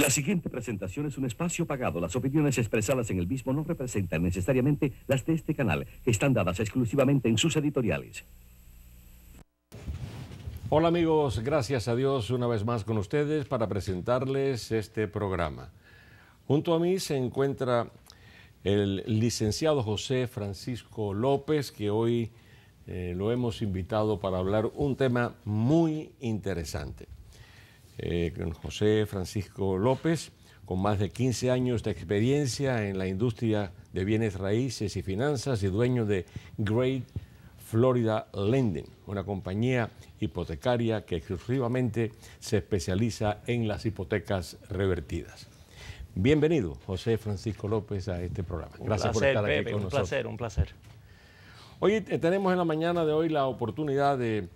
La siguiente presentación es un espacio pagado. Las opiniones expresadas en el mismo no representan necesariamente las de este canal, que están dadas exclusivamente en sus editoriales. Hola amigos, gracias a Dios una vez más con ustedes para presentarles este programa. Junto a mí se encuentra el licenciado José Francisco López, que hoy eh, lo hemos invitado para hablar un tema muy interesante. Eh, José Francisco López, con más de 15 años de experiencia en la industria de bienes raíces y finanzas y dueño de Great Florida Lending, una compañía hipotecaria que exclusivamente se especializa en las hipotecas revertidas. Bienvenido, José Francisco López, a este programa. Gracias por estar aquí con nosotros. Un placer, un placer. Hoy tenemos en la mañana de hoy la oportunidad de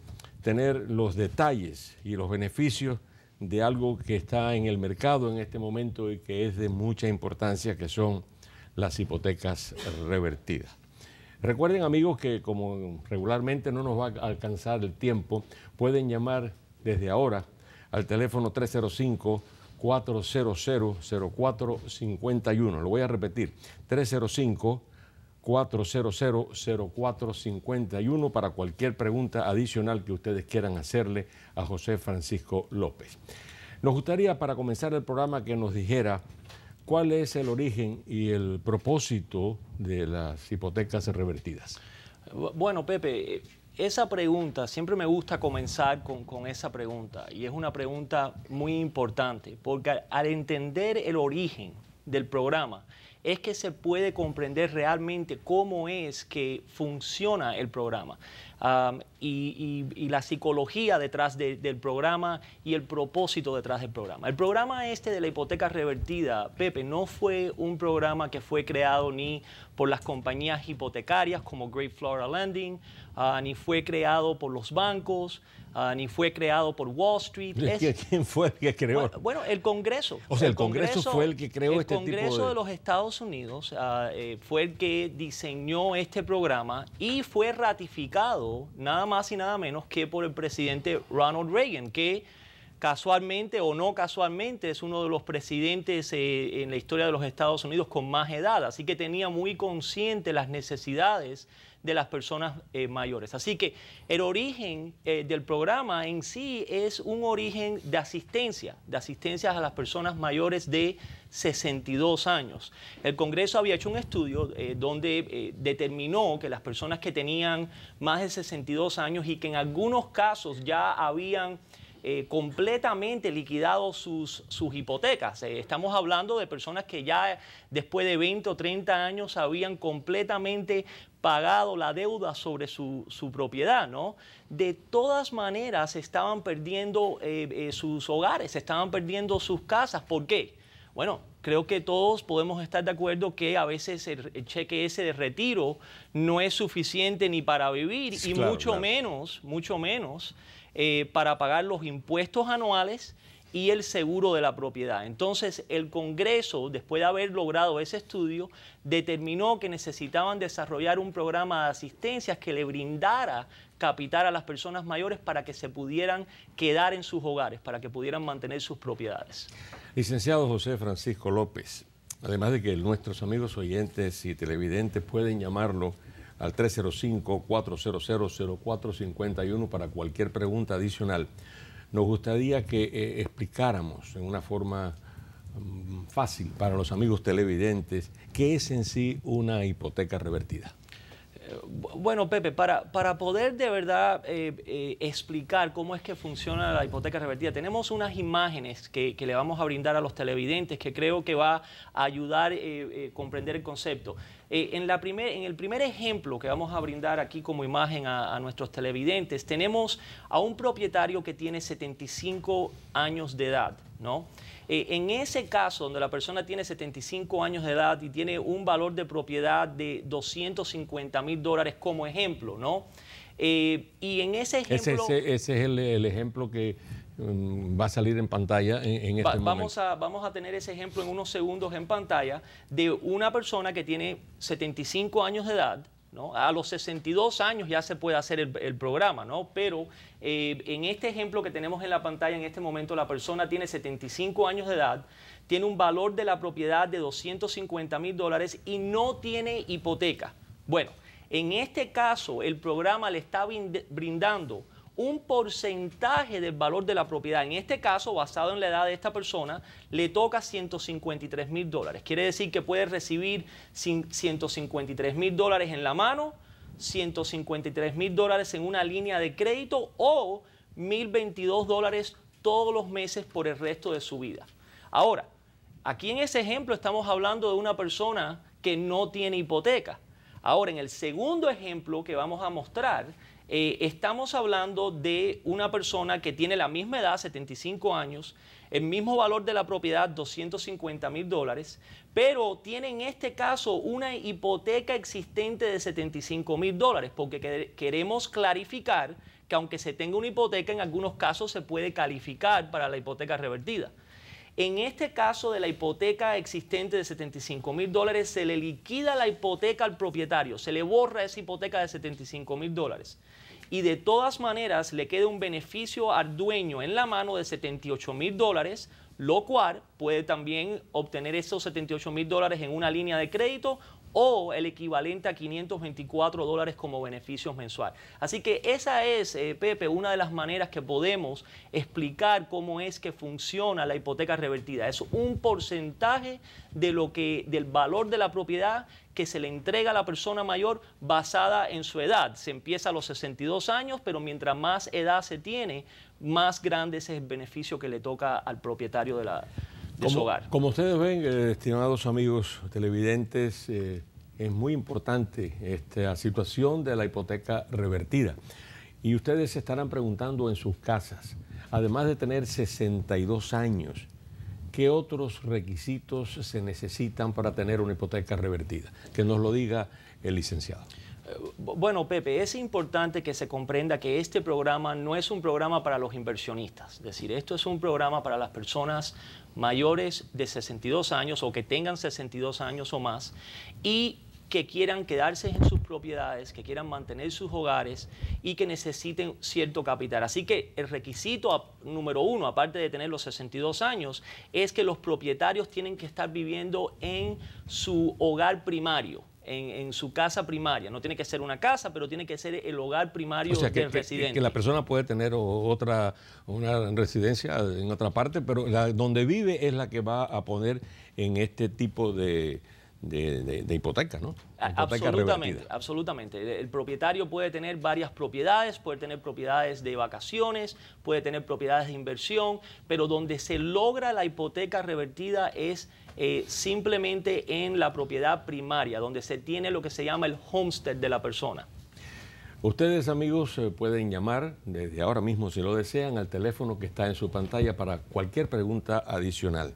tener los detalles y los beneficios de algo que está en el mercado en este momento y que es de mucha importancia, que son las hipotecas revertidas. Recuerden amigos que como regularmente no nos va a alcanzar el tiempo, pueden llamar desde ahora al teléfono 305-400-0451. Lo voy a repetir, 305 400-0451 para cualquier pregunta adicional que ustedes quieran hacerle a José Francisco López. Nos gustaría para comenzar el programa que nos dijera cuál es el origen y el propósito de las hipotecas revertidas. Bueno, Pepe, esa pregunta, siempre me gusta comenzar con, con esa pregunta y es una pregunta muy importante porque al entender el origen del programa, es que se puede comprender realmente cómo es que funciona el programa. Um, y, la psicología detrás del programa y el propósito detrás del programa. El programa este de la hipoteca revertida, Pepe, no fue un programa que fue creado ni por las compañías hipotecarias como Great Florida Lending, uh, ni fue creado por los bancos, uh, ni fue creado por Wall Street. ¿Quién fue el que creó? Bueno, el Congreso. O sea, el, Congreso, fue el que creó este tipo de... Congreso de los Estados Unidos uh, eh, fue el que diseñó este programa y fue ratificado nada más y nada menos que por el presidente Ronald Reagan, que casualmente o no casualmente es uno de los presidentes eh, en la historia de los Estados Unidos con más edad, así que tenía muy consciente las necesidades de las personas eh, mayores. Así que el origen eh, del programa en sí es un origen de asistencia, de asistencia a las personas mayores de 62 años. El Congreso había hecho un estudio eh, donde determinó que las personas que tenían más de 62 años y que en algunos casos ya habían... completamente liquidado sus, sus hipotecas. estamos hablando de personas que ya después de 20 o 30 años habían completamente pagado la deuda sobre su, propiedad, ¿no? De todas maneras estaban perdiendo eh, eh, sus hogares, estaban perdiendo sus casas. ¿Por qué? Bueno, creo que todos podemos estar de acuerdo que a veces el, cheque ese de retiro no es suficiente ni para vivir y mucho menos, mucho menos eh, para pagar los impuestos anuales y el seguro de la propiedad. Entonces, el Congreso, después de haber logrado ese estudio, determinó que necesitaban desarrollar un programa de asistencias que le brindara capital a las personas mayores para que se pudieran quedar en sus hogares, para que pudieran mantener sus propiedades. Licenciado José Francisco López, además de que nuestros amigos oyentes y televidentes pueden llamarlo al 305-400-0451 para cualquier pregunta adicional nos gustaría que eh, explicáramos en una forma mm, fácil para los amigos televidentes qué es en sí una hipoteca revertida. Eh, bueno, Pepe, para, para poder de verdad eh, explicar cómo es que funciona la hipoteca revertida, tenemos unas imágenes que, le vamos a brindar a los televidentes que creo que va a ayudar a comprender el concepto. Eh, en, la primer, en el primer ejemplo que vamos a brindar aquí como imagen a, nuestros televidentes, tenemos a un propietario que tiene 75 años de edad, ¿no? Eh, en ese caso, donde la persona tiene 75 años de edad y tiene un valor de propiedad de 250 mil dólares como ejemplo, ¿no? Eh, y en ese ejemplo... Ese, es el, ejemplo que Mm, va a salir en pantalla en, este momento. Vamos a, vamos a tener ese ejemplo en unos segundos en pantalla de una persona que tiene 75 años de edad, A los 62 años ya se puede hacer el, programa, ¿no? Pero eh, en este ejemplo que tenemos en la pantalla en este momento, la persona tiene 75 años de edad, tiene un valor de la propiedad de 250 mil dólares y no tiene hipoteca. Bueno, en este caso el programa le está brindando un porcentaje del valor de la propiedad. En este caso, basado en la edad de esta persona, le toca 153 mil dólares. Quiere decir que puede recibir 153 mil dólares en la mano, 153 mil dólares en una línea de crédito o 1.022 dólares todos los meses por el resto de su vida. Ahora, aquí en ese ejemplo estamos hablando de una persona que no tiene hipoteca. Ahora, en el segundo ejemplo que vamos a mostrar, eh, estamos hablando de una persona que tiene la misma edad, 75 años, el mismo valor de la propiedad, 250 mil dólares, pero tiene en este caso una hipoteca existente de 75 mil dólares, porque queremos clarificar que aunque se tenga una hipoteca, en algunos casos se puede calificar para la hipoteca revertida. En este caso de la hipoteca existente de 75 mil dólares, se le liquida la hipoteca al propietario, se le borra esa hipoteca de 75 mil dólares. Y de todas maneras le queda un beneficio al dueño en la mano de 78 mil dólares, lo cual puede también obtener esos 78 mil dólares en una línea de crédito o el equivalente a 524 dólares como beneficios mensuales. Así que esa es, eh, Pepe, una de las maneras que podemos explicar cómo es que funciona la hipoteca revertida. Es un porcentaje de lo que, del valor de la propiedad que se le entrega a la persona mayor basada en su edad. Se empieza a los 62 años, pero mientras más edad se tiene, más grande es el beneficio que le toca al propietario de la, como ustedes ven, eh, estimados amigos televidentes, eh, es muy importante esta situación de la hipoteca revertida. Y ustedes se estarán preguntando en sus casas, además de tener 62 años, ¿qué otros requisitos se necesitan para tener una hipoteca revertida? Que nos lo diga el licenciado. Eh, bueno, Pepe, es importante que se comprenda que este programa no es un programa para los inversionistas. Es decir, esto es un programa para las personas mayores de 62 años o que tengan 62 años o más y que quieran quedarse en sus propiedades, que quieran mantener sus hogares y que necesiten cierto capital. Así que el requisito número uno, aparte de tener los 62 años, es que los propietarios tienen que estar viviendo en su hogar primario en, su casa primaria. No tiene que ser una casa, pero tiene que ser el hogar primario o que, Que, que, la persona puede tener otra una residencia en otra parte, pero la, donde vive es la que va a poner en este tipo de, de, hipoteca, ¿no? absolutamente, absolutamente. El propietario puede tener varias propiedades, puede tener propiedades de vacaciones, puede tener propiedades de inversión, pero donde se logra la hipoteca revertida es eh, simplemente en la propiedad primaria, donde se tiene lo que se llama el homestead de la persona. Ustedes amigos eh, pueden llamar desde ahora mismo si lo desean al teléfono que está en su pantalla para cualquier pregunta adicional.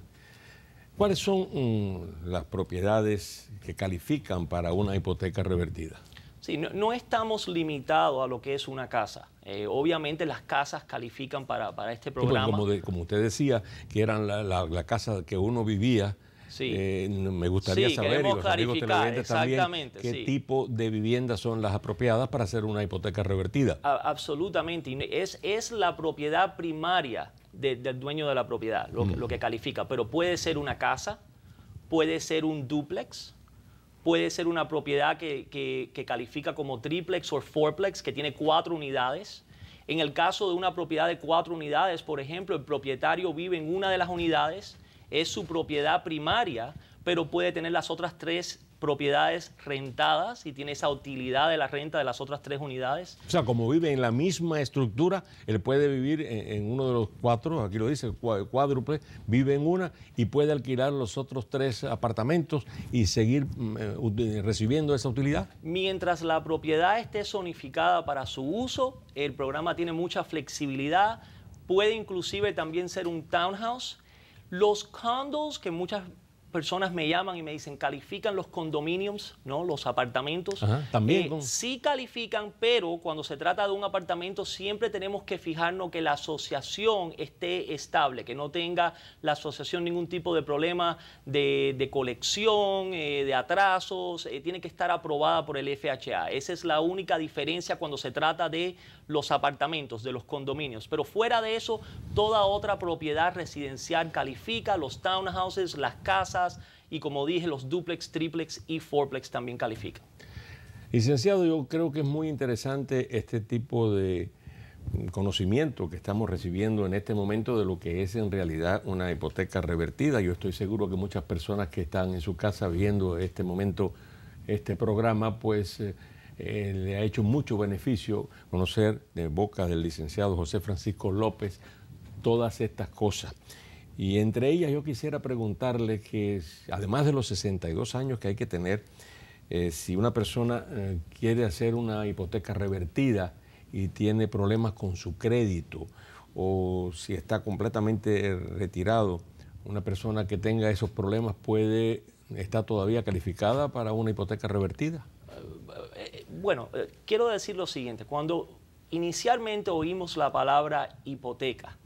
¿Cuáles son mm, las propiedades que califican para una hipoteca revertida? Sí, no, estamos limitados a lo que es una casa. Eh, obviamente las casas califican para, este programa. como, usted decía, que eran la, casa que uno vivía. Eh, me gustaría saber, y qué tipo de viviendas son las apropiadas para hacer una hipoteca revertida. absolutamente. Es, es la propiedad primaria del dueño de la propiedad, lo, que califica. Pero puede ser una casa, puede ser un duplex, puede ser una propiedad que, que califica como triplex o fourplex, que tiene cuatro unidades. En el caso de una propiedad de cuatro unidades, por ejemplo, el propietario vive en una de las unidades, es su propiedad primaria, pero puede tener las otras tres propiedades rentadas y tiene esa utilidad de la renta de las otras tres unidades. O sea, como vive en la misma estructura, él puede vivir en, uno de los cuatro, aquí lo dice, cuádruple, vive en una y puede alquilar los otros tres apartamentos y seguir mm, eh, eh, recibiendo esa utilidad. Mientras la propiedad esté zonificada para su uso, el programa tiene mucha flexibilidad, puede inclusive también ser un townhouse. Los condos que muchas personas me llaman y me dicen, califican los condominiums, ¿no? Los apartamentos. también. Eh, sí califican, pero cuando se trata de un apartamento siempre tenemos que fijarnos que la asociación esté estable, que no tenga la asociación ningún tipo de problema de, colección, eh, de atrasos, eh, tiene que estar aprobada por el FHA. Esa es la única diferencia cuando se trata de los apartamentos de los condominios. Pero fuera de eso, toda otra propiedad residencial califica, los townhouses, las casas y como dije, los duplex, triplex y fourplex también califican. Licenciado, yo creo que es muy interesante este tipo de conocimiento que estamos recibiendo en este momento de lo que es en realidad una hipoteca revertida. Yo estoy seguro que muchas personas que están en su casa viendo este momento, este programa, pues... Eh, eh, le ha hecho mucho beneficio conocer de boca del licenciado José Francisco López todas estas cosas. Y entre ellas yo quisiera preguntarle que, además de los 62 años que hay que tener, eh, si una persona eh, quiere hacer una hipoteca revertida y tiene problemas con su crédito, o si está completamente retirado, una persona que tenga esos problemas puede, está todavía calificada para una hipoteca revertida bueno, eh, quiero decir lo siguiente, cuando inicialmente oímos la palabra hipoteca,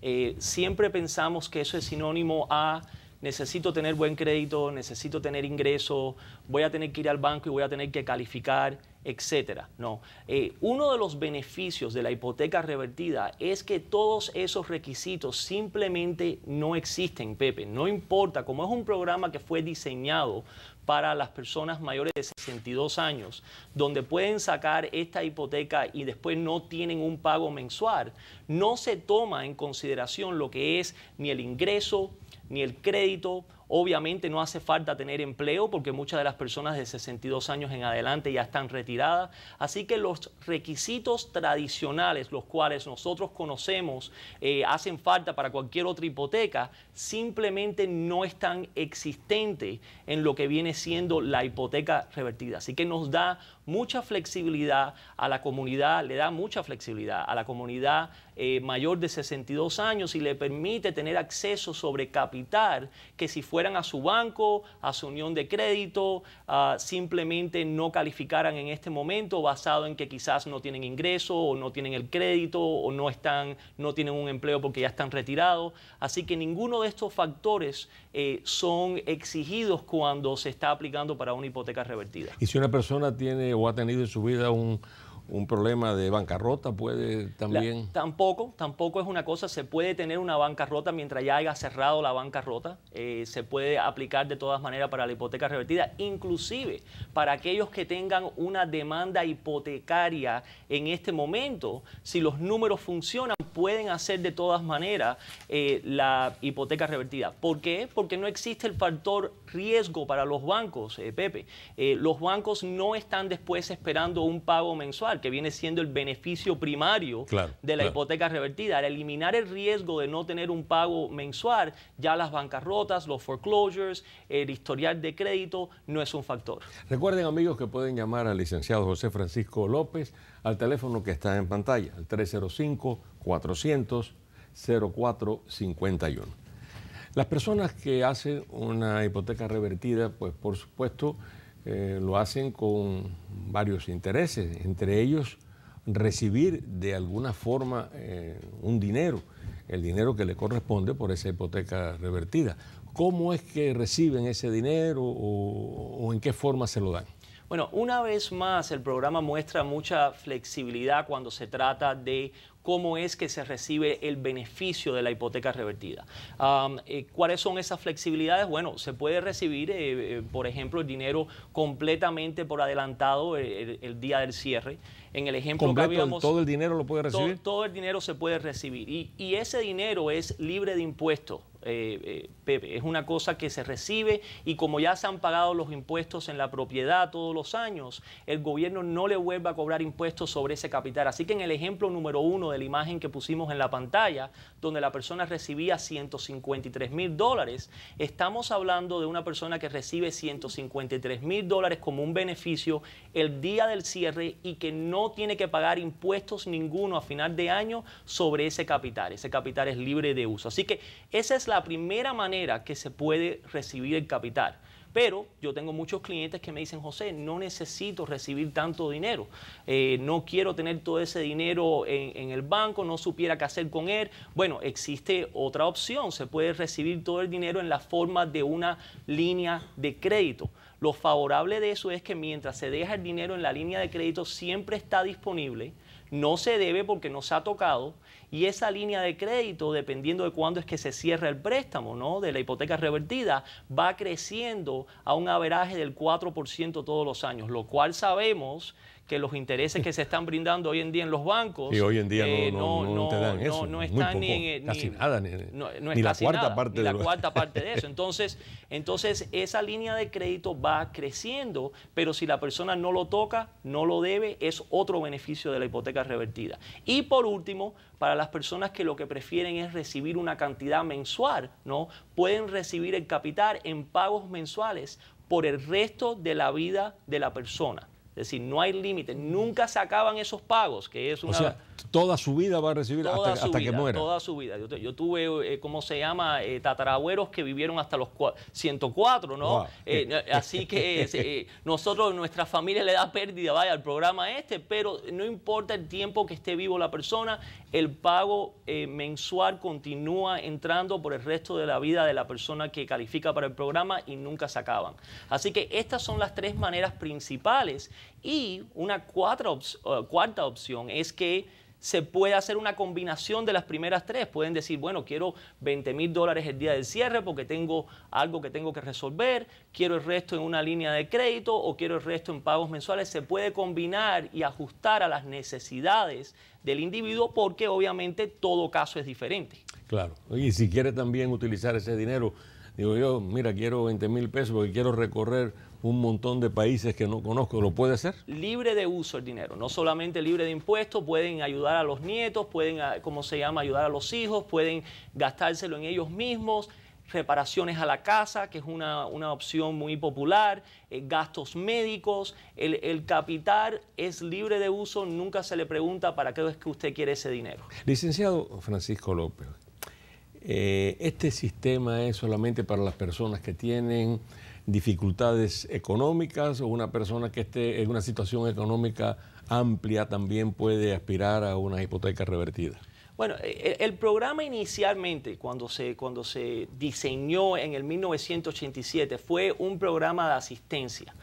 eh, siempre pensamos que eso es sinónimo a necesito tener buen crédito, necesito tener ingreso, voy a tener que ir al banco y voy a tener que calificar etcétera. No. Eh, uno de los beneficios de la hipoteca revertida es que todos esos requisitos simplemente no existen, Pepe. No importa, como es un programa que fue diseñado para las personas mayores de 62 años, donde pueden sacar esta hipoteca y después no tienen un pago mensual, no se toma en consideración lo que es ni el ingreso, ni el crédito, Obviamente no hace falta tener empleo porque muchas de las personas de 62 años en adelante ya están retiradas. Así que los requisitos tradicionales, los cuales nosotros conocemos, eh, hacen falta para cualquier otra hipoteca, simplemente no están existentes en lo que viene siendo la hipoteca revertida. Así que nos da mucha flexibilidad a la comunidad, le da mucha flexibilidad a la comunidad eh, mayor de 62 años y le permite tener acceso sobre capital que si fuera fueran a su banco, a su unión de crédito, simplemente no calificaran en este momento basado en que quizás no tienen ingreso o no tienen el crédito o no, están, no tienen un empleo porque ya están retirados. Así que ninguno de estos factores eh, son exigidos cuando se está aplicando para una hipoteca revertida. Y si una persona tiene o ha tenido en su vida un un problema de bancarrota puede también. tampoco, tampoco es una cosa. Se puede tener una bancarrota mientras ya haya cerrado la bancarrota. Eh, se puede aplicar de todas maneras para la hipoteca revertida, inclusive para aquellos que tengan una demanda hipotecaria en este momento. Si los números funcionan, pueden hacer de todas maneras eh, la hipoteca revertida. ¿Por qué? Porque no existe el factor riesgo para los bancos, eh, Pepe. los bancos no están después esperando un pago mensual que viene siendo el beneficio primario de la hipoteca revertida. Al eliminar el riesgo de no tener un pago mensual, ya las bancarrotas, los foreclosures, el historial de crédito no es un factor. Recuerden, amigos, que pueden llamar al licenciado José Francisco López al teléfono que está en pantalla, al 305 400 0451. Las personas que hacen una hipoteca revertida, pues por supuesto, eh, lo hacen con varios intereses, entre ellos recibir de alguna forma eh, un dinero, el dinero que le corresponde por esa hipoteca revertida. ¿Cómo es que reciben ese dinero o, o en qué forma se lo dan? Bueno, una vez más el programa muestra mucha flexibilidad cuando se trata de cómo es que se recibe el beneficio de la hipoteca revertida. Eh, ¿Cuáles son esas flexibilidades? Bueno, se puede recibir, eh, eh, por ejemplo, el dinero completamente por adelantado el, día del cierre. En el ejemplo que habíamos, ¿Todo el dinero lo puede recibir? Todo, el dinero se puede recibir. Y, ese dinero es libre de impuestos. Es una cosa que se recibe y como ya se han pagado los impuestos en la propiedad todos los años, el gobierno no le vuelve a cobrar impuestos sobre ese capital. Así que en el ejemplo número uno de la imagen que pusimos en la pantalla, donde la persona recibía 153 mil dólares, estamos hablando de una persona que recibe 153 mil dólares como un beneficio el día del cierre y que no tiene que pagar impuestos ninguno a final de año sobre ese capital. Ese capital es libre de uso. Así que esa es la primera manera que se puede recibir el capital. Pero yo tengo muchos clientes que me dicen, José, no necesito recibir tanto dinero. Eh, no quiero tener todo ese dinero en, en, el banco, no supiera qué hacer con él. Bueno, existe otra opción. Se puede recibir todo el dinero en la forma de una línea de crédito. Lo favorable de eso es que mientras se deja el dinero en la línea de crédito, siempre está disponible. No se debe porque no se ha tocado y esa línea de crédito, dependiendo de cuándo es que se cierra el préstamo, ¿no? De la hipoteca revertida, va creciendo a un averaje del 4% todos los años, lo cual sabemos que los intereses que se están brindando hoy en día en los bancos. Y hoy en día eh, no, te dan eso, no, están ni la, cuarta, parte la cuarta parte de eso. Entonces, entonces, esa línea de crédito va creciendo, pero si la persona no lo toca, no lo debe, es otro beneficio de la hipoteca revertida. Y por último, para las personas que lo que prefieren es recibir una cantidad mensual, ¿no? Pueden recibir el capital en pagos mensuales por el resto de la vida de la persona. Es decir, no hay límite, nunca se acaban esos pagos, que es O sea, toda su vida va a recibir hasta, que muera. Toda su vida. Yo, tuve, eh, ¿cómo se llama? Eh, Tataragüeros que vivieron hasta los 104, ¿no? Eh, así que nosotros, nuestra familia le da pérdida, vaya, al programa este, pero no importa el tiempo que esté vivo la persona, el pago mensual continúa entrando por el resto de la vida de la persona que califica para el programa y nunca se acaban. Así que estas son las tres maneras principales y una cuarta opción es que se puede hacer una combinación de las primeras tres. Pueden decir, bueno, quiero 20 mil dólares el día del cierre porque tengo algo que tengo que resolver, quiero el resto en una línea de crédito o quiero el resto en pagos mensuales. Se puede combinar y ajustar a las necesidades del individuo porque obviamente todo caso es diferente. Claro, y si quiere también utilizar ese dinero, digo yo, mira, quiero 20 mil pesos porque quiero recorrer un montón de países que no conozco. ¿Lo puede hacer? Libre de uso el dinero, no solamente libre de impuestos, pueden ayudar a los nietos, pueden, ah, ¿cómo se llama?, ayudar a los hijos, pueden gastárselo en ellos mismos reparaciones a la casa, que es una, una opción muy popular, eh, gastos médicos, el, el, capital es libre de uso, nunca se le pregunta para qué es que usted quiere ese dinero. Licenciado Francisco López, eh, ¿este sistema es solamente para las personas que tienen dificultades económicas o una persona que esté en una situación económica amplia también puede aspirar a una hipoteca revertida? Bueno, e, e, el, programa inicialmente, cuando se, cuando se diseñó en el 1987, fue un programa de asistencia.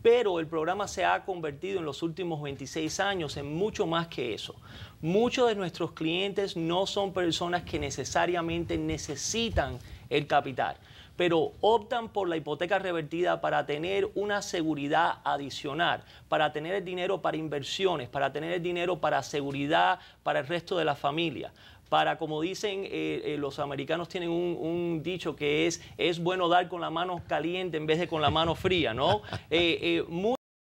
Pero el programa se ha convertido en los últimos 26 años en mucho más que eso. Muchos de nuestros clientes no son personas que necesariamente necesitan el capital pero optan por la hipoteca revertida para tener una seguridad adicional, para tener el dinero para inversiones, para tener el dinero para seguridad para el resto de la familia para, como dicen eh, eh, los americanos, tienen un, dicho que es, es bueno dar con la mano caliente en vez de con la mano fría, ¿no? Eh,